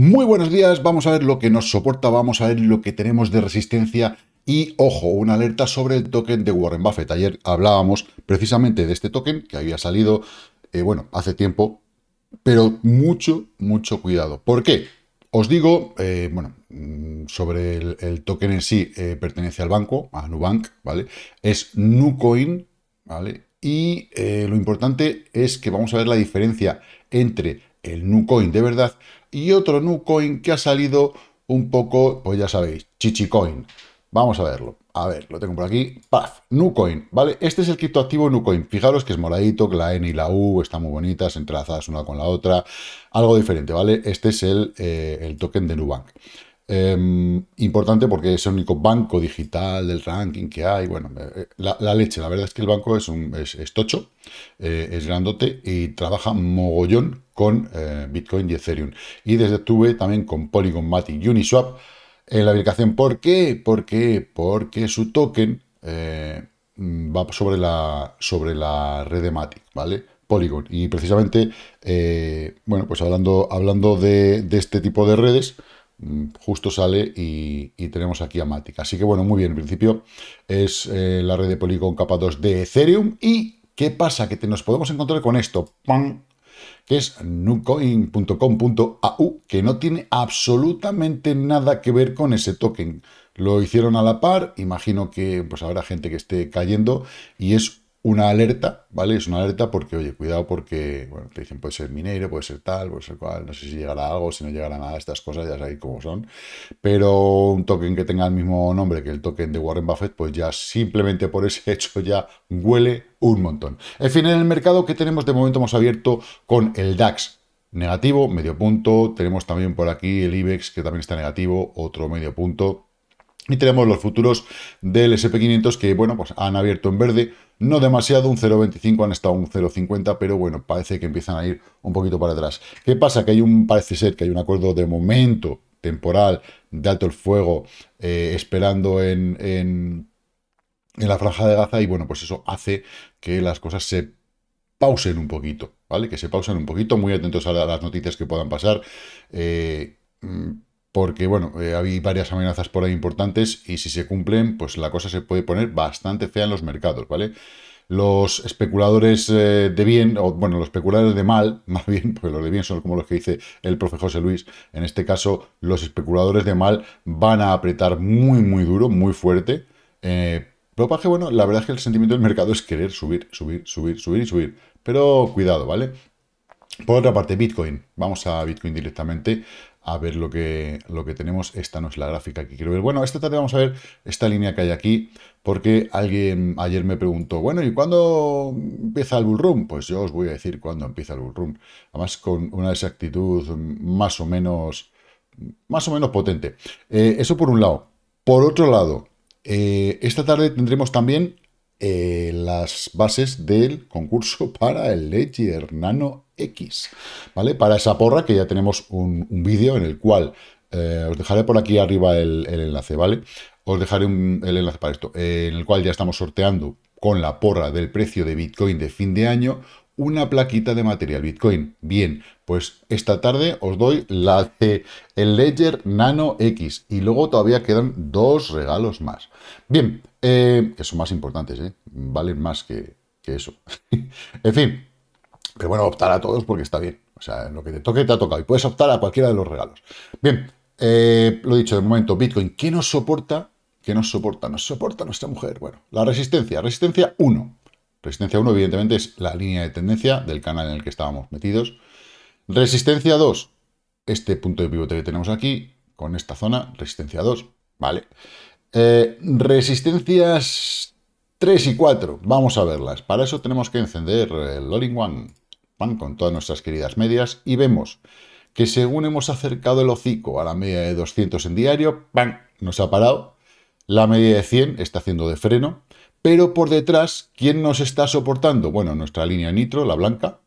Muy buenos días, vamos a ver lo que nos soporta, vamos a ver lo que tenemos de resistencia y, ojo, una alerta sobre el token de Warren Buffett. Ayer hablábamos precisamente de este token que había salido, eh, bueno, hace tiempo, pero mucho, mucho cuidado. ¿Por qué? Os digo, eh, bueno, mm, sobre el, token en sí, eh, pertenece al banco, a Nubank, ¿vale? Es Nucoin, ¿vale? Y lo importante es que vamos a ver la diferencia entre el Nucoin de verdad, y otro Nucoin que ha salido un poco, pues ya sabéis, Chichicoin. Vamos a verlo. A ver, lo tengo por aquí. Paz. Nucoin, ¿vale? Este es el criptoactivo Nucoin. Fijaros que es moradito, que la N y la U están muy bonitas, entrelazadas una con la otra. Algo diferente, ¿vale? Este es el, eh, token de Nubank. Em, importante porque es el único banco digital del ranking que hay. Bueno, eh, eh, la, leche, la verdad es que el banco es, un, es, es tocho, es grandote y trabaja mogollón con eh, Bitcoin y Ethereum. Y desde tuve también con Polygon Matic Uniswap en la aplicación. ¿Por qué? Porque, su token eh, va sobre la, sobre la red de Matic, ¿vale? Polygon. Y precisamente, eh, bueno, pues hablando, hablando de, este tipo de redes, mm, justo sale y, tenemos aquí a Matic. Así que bueno, muy bien, en principio es la red de Polygon capa 2 de Ethereum. ¿Y qué pasa? Que nos podemos encontrar con esto. ¡Pam! que es nucoin.com.au, que no tiene absolutamente nada que ver con ese token. Lo hicieron a la par, imagino que pues habrá gente que esté cayendo y es una alerta, ¿vale? Es una alerta porque, oye, cuidado porque, bueno, te dicen puede ser minero, puede ser tal, puede ser cual, no sé si llegará algo, si no llegará nada, estas cosas ya sabéis cómo son. Pero un token que tenga el mismo nombre que el token de Warren Buffett, pues ya simplemente por ese hecho ya huele un montón. En fin, en el mercado que tenemos de momento hemos abierto con el DAX negativo, medio punto. Tenemos también por aquí el IBEX que también está negativo, otro medio punto. Y tenemos los futuros del SP500 que, bueno, pues han abierto en verde, no demasiado, un 0,25, han estado un 0,50, pero bueno, parece que empiezan a ir un poquito para atrás. ¿Qué pasa? Que hay un, parece ser que hay un acuerdo de momento temporal de alto el fuego eh, esperando en, la franja de Gaza y bueno, pues eso hace que las cosas se pausen un poquito, ¿vale? Que se pausen un poquito, muy atentos a las noticias que puedan pasar. Eh, mm, porque bueno, eh, hay varias amenazas por ahí importantes y si se cumplen, pues la cosa se puede poner bastante fea en los mercados, ¿vale? Los especuladores eh, de bien, o bueno, los especuladores de mal, más bien, porque los de bien son como los que dice el profe José Luis, en este caso, los especuladores de mal van a apretar muy, muy duro, muy fuerte. pero eh, bueno, la verdad es que el sentimiento del mercado es querer subir, subir, subir, subir y subir. Pero cuidado, ¿vale? Por otra parte, Bitcoin. Vamos a Bitcoin directamente a ver lo que, lo que tenemos. Esta no es la gráfica que quiero ver. Bueno, esta tarde vamos a ver esta línea que hay aquí, porque alguien ayer me preguntó, bueno, ¿y cuándo empieza el bull Pues yo os voy a decir cuándo empieza el bull Además, con una exactitud más o menos, más o menos potente. Eh, eso por un lado. Por otro lado, eh, esta tarde tendremos también eh, las bases del concurso para el Ledger Nano X, ¿vale? Para esa porra que ya tenemos un, vídeo en el cual eh, os dejaré por aquí arriba el, enlace, ¿vale? Os dejaré un, el enlace para esto, eh, en el cual ya estamos sorteando con la porra del precio de Bitcoin de fin de año una plaquita de material Bitcoin. Bien, pues esta tarde os doy la de el Ledger Nano X y luego todavía quedan dos regalos más. Bien, eh, que son más importantes, ¿eh? valen más que, eso. en fin, pero bueno, optar a todos porque está bien. O sea, lo que te toque te ha tocado y puedes optar a cualquiera de los regalos. Bien, lo eh, lo dicho de momento, Bitcoin, ¿qué nos soporta? ¿Qué nos soporta? Nos soporta nuestra mujer. Bueno, la resistencia, resistencia 1. Resistencia 1, evidentemente, es la línea de tendencia del canal en el que estábamos metidos. Resistencia 2, este punto de pivote que tenemos aquí, con esta zona, resistencia 2, ¿vale? Eh, resistencias 3 y 4, vamos a verlas. Para eso tenemos que encender el all one pan con todas nuestras queridas medias y vemos que según hemos acercado el hocico a la media de 200 en diario, ¡pam! nos ha parado. La media de 100 está haciendo de freno, pero por detrás, ¿quién nos está soportando? Bueno, nuestra línea nitro, la blanca,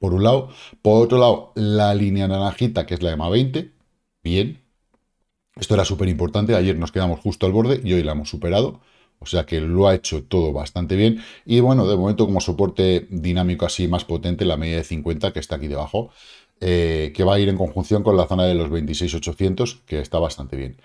por un lado. Por otro lado, la línea naranjita, que es la EMA 20, bien, esto era súper importante, ayer nos quedamos justo al borde y hoy la hemos superado. O sea que lo ha hecho todo bastante bien. Y bueno, de momento como soporte dinámico así más potente, la media de 50 que está aquí debajo, eh, que va a ir en conjunción con la zona de los 26.800, que está bastante bien.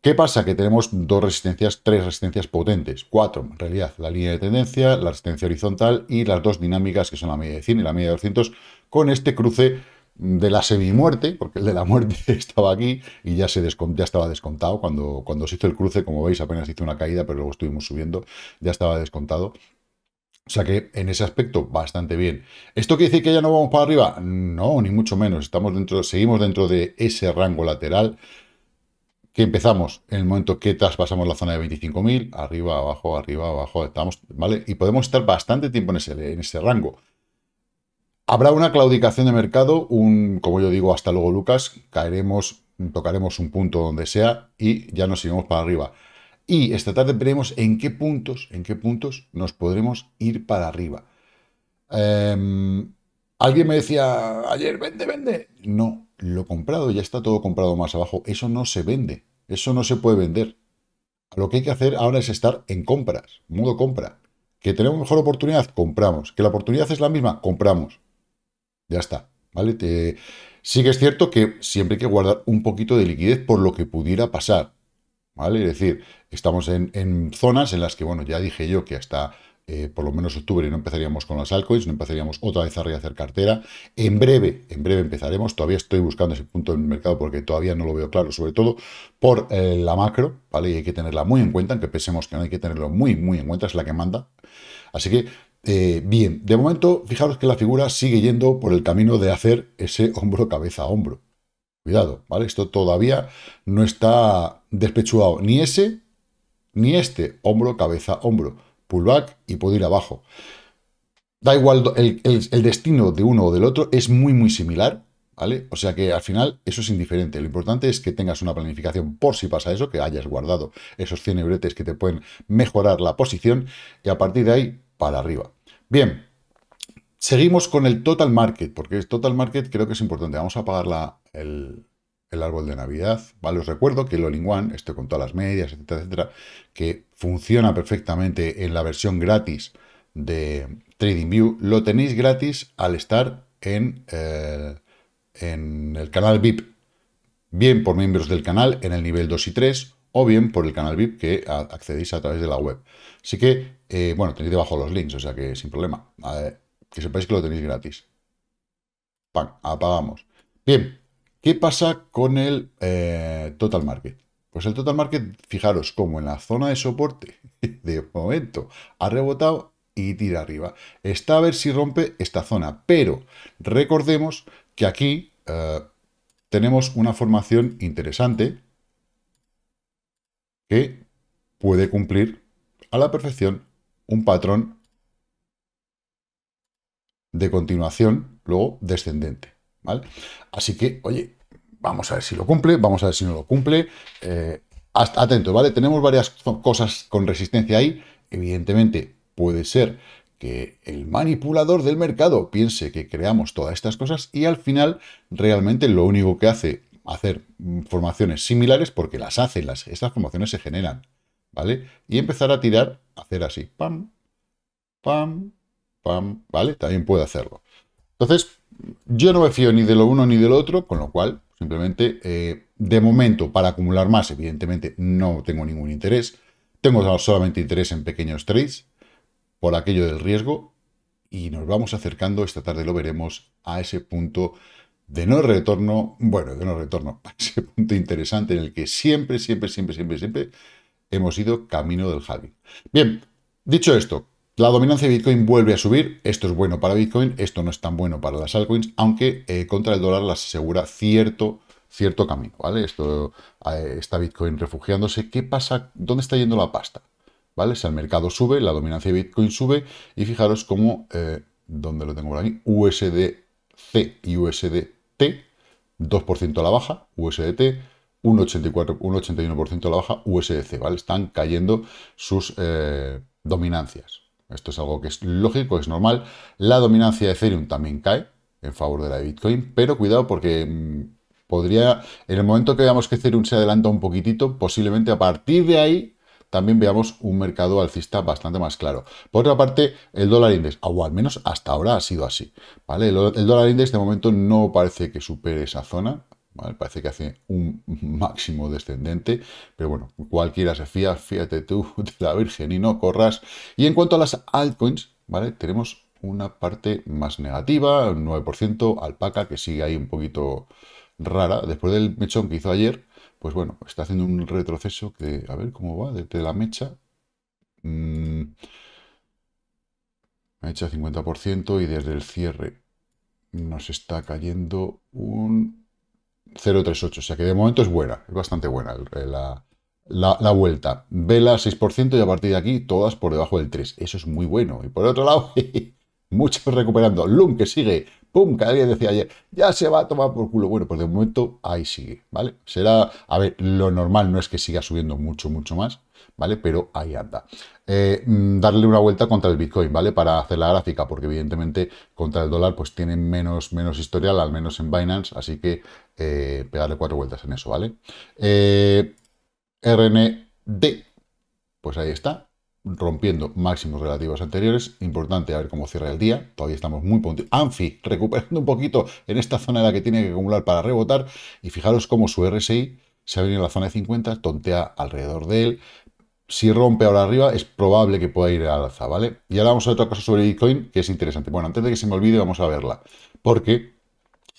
¿Qué pasa? Que tenemos dos resistencias, tres resistencias potentes, cuatro en realidad, la línea de tendencia, la resistencia horizontal y las dos dinámicas que son la media de 100 y la media de 200, con este cruce de la muerte porque el de la muerte estaba aquí y ya, se estaba descontado. Cuando, cuando se hizo el cruce, como veis, apenas hizo una caída, pero luego estuvimos subiendo, ya estaba descontado. O sea que en ese aspecto, bastante bien. ¿Esto quiere decir que ya no vamos para arriba? No, ni mucho menos. Estamos dentro, seguimos dentro de ese rango lateral que empezamos en el momento que traspasamos la zona de 25.000, arriba, abajo, arriba, abajo, estamos, ¿vale? Y podemos estar bastante tiempo en ese, en ese rango. Habrá una claudicación de mercado, un, como yo digo, hasta luego Lucas, caeremos, tocaremos un punto donde sea y ya nos iremos para arriba. Y esta tarde veremos en qué puntos, en qué puntos nos podremos ir para arriba. Em, alguien me decía ayer, vende, vende. No, lo comprado ya está todo comprado más abajo. Eso no se vende, eso no se puede vender. Lo que hay que hacer ahora es estar en compras, Mudo compra. Que tenemos mejor oportunidad, compramos. Que la oportunidad es la misma, compramos. Ya está, ¿vale? Te... Sí que es cierto que siempre hay que guardar un poquito de liquidez por lo que pudiera pasar, ¿vale? Es decir, estamos en, zonas en las que, bueno, ya dije yo que hasta eh, por lo menos octubre no empezaríamos con las altcoins, no empezaríamos otra vez a rehacer cartera. En breve, en breve empezaremos. Todavía estoy buscando ese punto en el mercado porque todavía no lo veo claro, sobre todo por eh, la macro, ¿vale? Y hay que tenerla muy en cuenta, aunque pensemos que no hay que tenerlo muy, muy en cuenta, es la que manda. Así que eh, bien, de momento, fijaros que la figura sigue yendo por el camino de hacer ese hombro cabeza hombro. Cuidado, ¿vale? Esto todavía no está despechado. ni ese ni este hombro cabeza hombro. Pullback y puedo ir abajo. Da igual, el, destino de uno o del otro es muy, muy similar, ¿vale? O sea que al final eso es indiferente. Lo importante es que tengas una planificación por si pasa eso, que hayas guardado esos cien que te pueden mejorar la posición y a partir de ahí para arriba. Bien, seguimos con el total market, porque el total market creo que es importante. Vamos a apagar el, árbol de Navidad, ¿vale? Os recuerdo que el All in One, este con todas las medias, etcétera, etcétera, que funciona perfectamente en la versión gratis de TradingView, lo tenéis gratis al estar en, eh, en el canal VIP, bien por miembros del canal en el nivel 2 y 3 o bien por el canal VIP que accedéis a través de la web. Así que, eh, bueno, tenéis debajo los links, o sea que sin problema. que sepáis que lo tenéis gratis. ¡Pam! apagamos. Bien, ¿qué pasa con el eh, Total Market? Pues el Total Market, fijaros, como en la zona de soporte, de momento, ha rebotado y tira arriba. Está a ver si rompe esta zona, pero recordemos que aquí eh, tenemos una formación interesante, puede cumplir a la perfección un patrón de continuación, luego descendente. ¿vale? Así que, oye, vamos a ver si lo cumple, vamos a ver si no lo cumple. Eh, atentos, ¿vale? Tenemos varias cosas con resistencia ahí. Evidentemente, puede ser que el manipulador del mercado piense que creamos todas estas cosas y al final realmente lo único que hace hacer mm, formaciones similares porque las hacen, las, estas formaciones se generan, ¿vale? Y empezar a tirar, hacer así, pam, pam, pam, ¿vale? También puede hacerlo. Entonces, yo no me fío ni de lo uno ni del otro, con lo cual, simplemente, eh, de momento, para acumular más, evidentemente, no tengo ningún interés. Tengo solamente interés en pequeños trades, por aquello del riesgo, y nos vamos acercando, esta tarde lo veremos, a ese punto de no retorno, bueno, de no retorno, ese punto interesante en el que siempre, siempre, siempre, siempre, siempre hemos ido camino del halving. Bien, dicho esto, la dominancia de Bitcoin vuelve a subir, esto es bueno para Bitcoin, esto no es tan bueno para las altcoins, aunque eh, contra el dólar las asegura cierto, cierto camino, ¿vale? Esto eh, está Bitcoin refugiándose. ¿Qué pasa? ¿Dónde está yendo la pasta? ¿Vale? Si el mercado sube, la dominancia de Bitcoin sube, y fijaros cómo, eh, ¿dónde lo tengo por aquí? USDC y USD T, 2% a la baja, USDT, un, a la baja, USDC, ¿vale? Están cayendo sus eh, dominancias. Esto es algo que es lógico, es normal. La dominancia de Ethereum también cae en favor de la de Bitcoin, pero cuidado porque mm, podría, en el momento que veamos que Ethereum se adelanta un poquitito, posiblemente a partir de ahí también veamos un mercado alcista bastante más claro. Por otra parte, el dólar index, o al menos hasta ahora ha sido así. ¿vale? El, dólar index de momento no parece que supere esa zona. Parece que hace un máximo descendente, pero bueno, cualquiera se fía, fíjate tú de la Virgen y no corras. Y en cuanto a las altcoins, ¿vale? Tenemos una parte más negativa, un 9%, alpaca, que sigue ahí un poquito rara, después del mechón que hizo ayer, pues bueno, está haciendo un retroceso que, a ver cómo va, desde la mecha. Mmm, mecha 50% y desde el cierre nos está cayendo un 0,38. O sea que de momento es buena, es bastante buena la, vuelta. Vela 6% y a partir de aquí todas por debajo del 3. Eso es muy bueno. Y por otro lado, muchos recuperando. ¡Loom! que sigue ¡Pum! Cada día decía ayer, ya se va a tomar por culo. Bueno, pues de momento ahí sigue, ¿vale? Será, a ver, lo normal no es que siga subiendo mucho, mucho más, ¿vale? Pero ahí anda. Eh, mm, darle una vuelta contra el Bitcoin, ¿vale? Para hacer la gráfica, porque evidentemente contra el dólar pues tiene menos, menos historial, al menos en Binance, así que eh, pegarle cuatro vueltas en eso, ¿vale? Eh, RND, pues ahí está, rompiendo máximos relativos anteriores. Importante a ver cómo cierra el día. Todavía estamos muy Anfi recuperando un poquito en esta zona de la que tiene que acumular para rebotar. Y fijaros cómo su RSI se ha venido a la zona de 50, tontea alrededor de él. Si rompe ahora arriba, es probable que pueda ir al alza, ¿vale? Y ahora vamos a otra cosa sobre Bitcoin que es interesante. Bueno, antes de que se me olvide, vamos a verla. Porque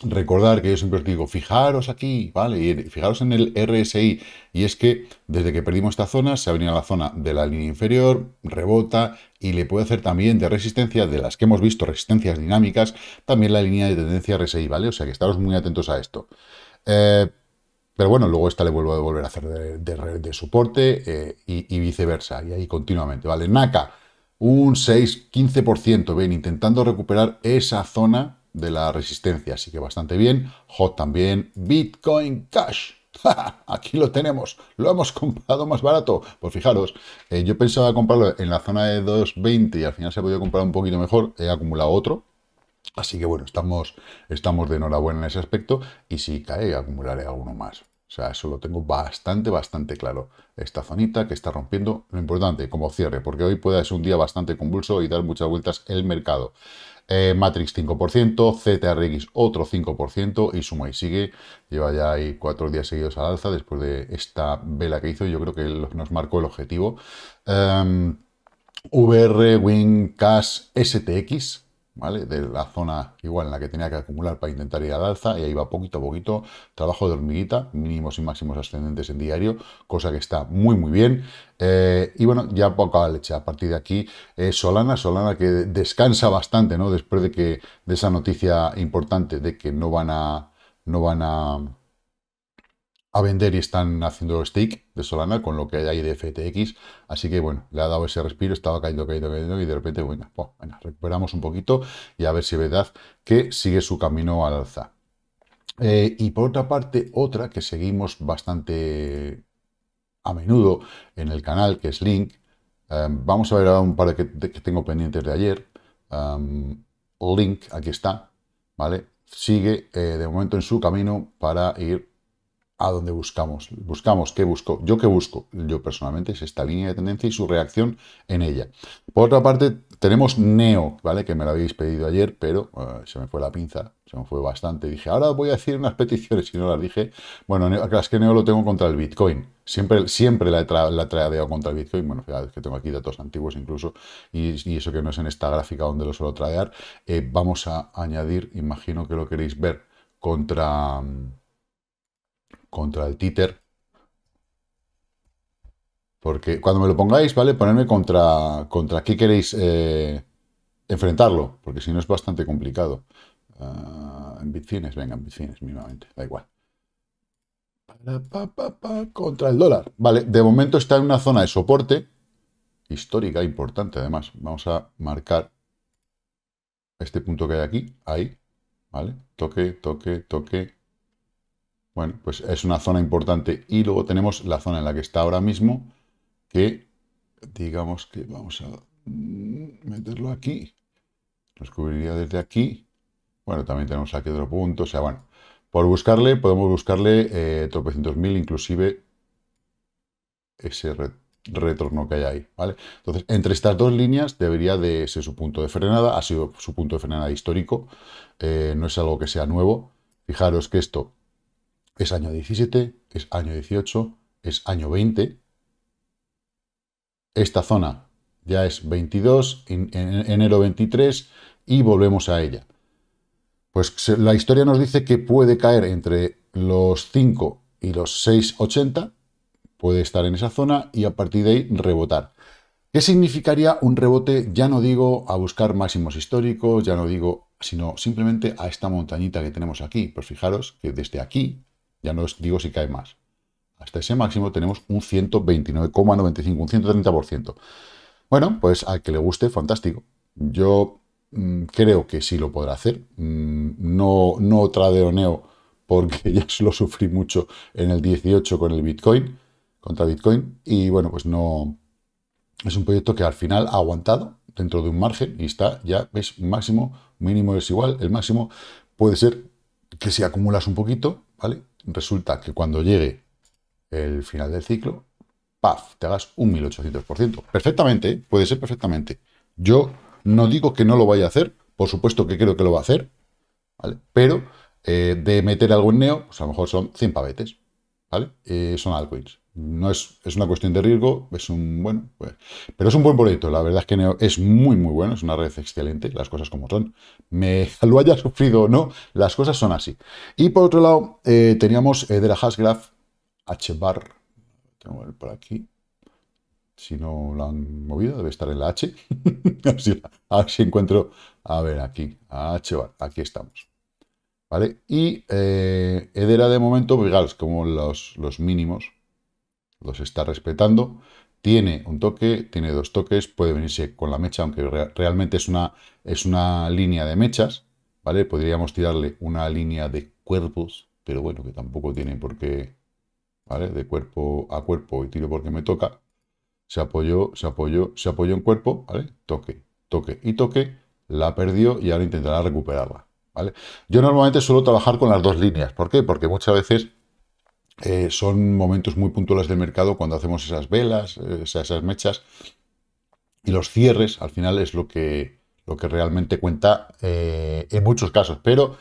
recordar que yo siempre os digo, fijaros aquí, ¿vale? Y fijaros en el RSI. Y es que desde que perdimos esta zona, se ha venido a la zona de la línea inferior, rebota y le puede hacer también de resistencia, de las que hemos visto, resistencias dinámicas, también la línea de tendencia RSI, ¿vale? O sea que estaros muy atentos a esto. Eh, pero bueno, luego esta le vuelvo a volver a hacer de, de, soporte eh, y, viceversa, y ahí continuamente, ¿vale? NACA, un 6-15%, ven, intentando recuperar esa zona de la resistencia, así que bastante bien. Hot también. Bitcoin Cash. Aquí lo tenemos, lo hemos comprado más barato. Pues fijaros, eh, yo pensaba comprarlo en la zona de 2.20 y al final se ha podido comprar un poquito mejor. He acumulado otro, Así que bueno, estamos, estamos de enhorabuena en ese aspecto y si cae acumularé alguno más. O sea, eso lo tengo bastante, bastante claro. Esta zonita que está rompiendo, lo importante, como cierre, porque hoy puede ser un día bastante convulso y dar muchas vueltas el mercado. Eh, Matrix 5%, CTRX otro 5% y suma y sigue. Lleva ya ahí cuatro días seguidos al alza después de esta vela que hizo. Yo creo que nos marcó el objetivo. Em, VR, Wing, Cash, STX, ¿vale? De la zona igual en la que tenía que acumular para intentar ir al alza y ahí va poquito a poquito, trabajo de hormiguita, mínimos y máximos ascendentes en diario, cosa que está muy muy bien. Eh, y bueno, ya poca leche. A partir de aquí, eh, Solana, Solana que descansa bastante, ¿no? Después de que de esa noticia importante de que no van a no van a a vender y están haciendo stick de Solana con lo que hay de FTX. Así que bueno, le ha dado ese respiro, estaba cayendo, cayendo, cayendo y de repente, bueno, recuperamos un poquito y a ver si verdad que sigue su camino al alza. Eh, y por otra parte, otra que seguimos bastante a menudo en el canal, que es Link. Eh, vamos a ver ahora un par de que, tengo pendientes de ayer. Eh, Link, aquí está, ¿vale? Sigue de momento en su camino para ir a dónde buscamos. Buscamos, ¿qué busco? Yo qué busco, yo personalmente, es esta línea de tendencia y su reacción en ella. Por otra parte, tenemos Neo, ¿vale? Que me lo habéis pedido ayer, pero eh, se me fue la pinza, se me fue bastante. Dije, ahora voy a decir unas peticiones y no las dije. Bueno, es que Neo lo tengo contra el Bitcoin. Siempre, siempre la, he tra la contra el Bitcoin. Bueno, fíjate que tengo aquí datos antiguos incluso, y, eso que no es en esta gráfica donde lo suelo tradear. Eh, vamos a añadir, imagino que lo queréis ver, contra... Mm, contra el títer. Porque cuando me lo pongáis, ¿vale? Ponerme contra, contra qué queréis eh, enfrentarlo, porque si no es bastante complicado. Ah, en bicines venga, en bitfines mínimamente, da igual. contra el dólar. Vale, de momento está en una zona de soporte histórica, importante además. Vamos a marcar este punto que hay aquí, ahí, ¿vale? Toque, toque, toque, bueno, pues es una zona importante. Y luego tenemos la zona en la que está ahora mismo, que digamos que vamos a mm, meterlo aquí. Nos cubriría desde aquí. Bueno, también tenemos aquí otro punto. O sea, bueno, por buscarle, podemos buscarle eh, tropecientos mil, inclusive ese retorno que hay ahí, ¿vale? Entonces, entre estas dos líneas debería de ser su punto de frenada, ha sido su punto de frenada histórico, eh, no es algo que sea nuevo. Fijaros que esto es año 17, es año 18, es año 20. Esta zona ya es 22, en, enero 23 y volvemos a ella. Pues la historia nos dice que puede caer entre los 5 y los 6,80, puede estar en esa zona y a partir de ahí rebotar. ¿Qué significaría un rebote? Ya no digo a buscar máximos históricos, ya no digo, sino simplemente a esta montañita que tenemos aquí. Pues fijaros que desde aquí ya no os digo si cae más. Hasta ese máximo tenemos un 129,95, un 130%. Bueno, pues al que le guste, fantástico. Yo mm, creo que sí lo podrá hacer. Mm, no, no tradeoneo porque ya lo sufrí mucho en el 18 con el Bitcoin, contra Bitcoin. Y bueno, pues no... Es un proyecto que al final ha aguantado dentro de un margen y está ya, ves, máximo, mínimo es igual, el máximo puede ser que si acumulas un poquito, ¿vale? resulta que cuando llegue el final del ciclo, ¡paf!, te hagas un 1800%. Perfectamente, puede ser perfectamente. Yo no digo que no lo vaya a hacer, por supuesto que creo que lo va a hacer, ¿vale? Pero eh, de meter algo en Neo, pues a lo mejor son 100 pavetes, ¿vale? Eh, son altcoins no es, una cuestión de riesgo, es un bueno, pues, pero es un buen proyecto, la verdad es que es muy muy bueno, es una red excelente, las cosas como son. Me lo haya sufrido o no, las cosas son así. Y por otro lado, eh, teníamos Edera eh, de la Hasgraph HBAR, tengo por aquí. Si no lo han movido, debe estar en la H. a, ver si, encuentro. A ver, aquí. HBAR, aquí estamos. ¿Vale? Y eh, Edera de momento, fijaros, pues, como los, los mínimos los está respetando. Tiene un toque, tiene dos toques, puede venirse con la mecha, aunque realmente es una, es una línea de mechas, ¿vale? Podríamos tirarle una línea de cuerpos, pero bueno, que tampoco tiene por qué, ¿vale? De cuerpo a cuerpo y tiro porque me toca. Se apoyó, se apoyó, se apoyó en cuerpo, ¿vale? Toque, toque y toque, la perdió y ahora intentará recuperarla, ¿vale? Yo normalmente suelo trabajar con las dos líneas, ¿por qué? Porque muchas veces eh, son momentos muy puntuales del mercado cuando hacemos esas velas, eh, esas mechas. Y los cierres, al final, es lo que, lo que realmente cuenta eh, en muchos casos. Pero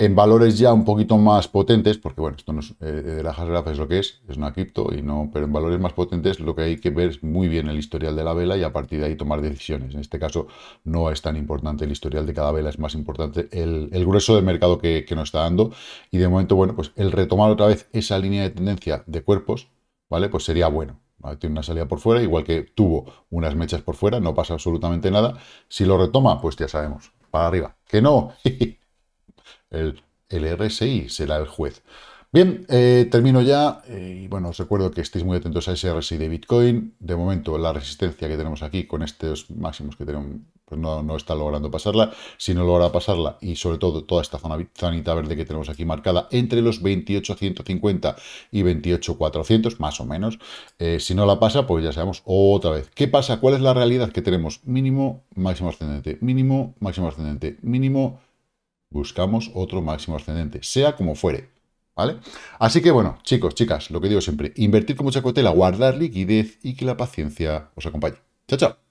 en valores ya un poquito más potentes, porque bueno, esto no es, eh, de la es lo que es, es una cripto, y no, pero en valores más potentes lo que hay que ver es muy bien el historial de la vela y a partir de ahí tomar decisiones. En este caso no es tan importante el historial de cada vela, es más importante el, grueso del mercado que, nos está dando. Y de momento, bueno, pues el retomar otra vez esa línea de tendencia de cuerpos, ¿vale? Pues sería bueno. tiene una salida por fuera, igual que tuvo unas mechas por fuera, no pasa absolutamente nada. Si lo retoma, pues ya sabemos, para arriba. Que no, el, RSI será el juez. Bien, eh, termino ya. Eh, y bueno, os recuerdo que estéis muy atentos a ese RSI de Bitcoin. De momento, la resistencia que tenemos aquí con estos máximos que tenemos, pues no, está logrando pasarla. Si no logra pasarla, y sobre todo toda esta zona verde que tenemos aquí marcada, entre los 28.150 y 28.400, más o menos, eh, si no la pasa, pues ya sabemos otra vez. ¿Qué pasa? ¿Cuál es la realidad que tenemos? Mínimo, máximo ascendente, mínimo, máximo ascendente, mínimo buscamos otro máximo ascendente, sea como fuere. ¿Vale? Así que bueno, chicos, chicas, lo que digo siempre, invertir con mucha cautela guardar liquidez y que la paciencia os acompañe. Chao, chao.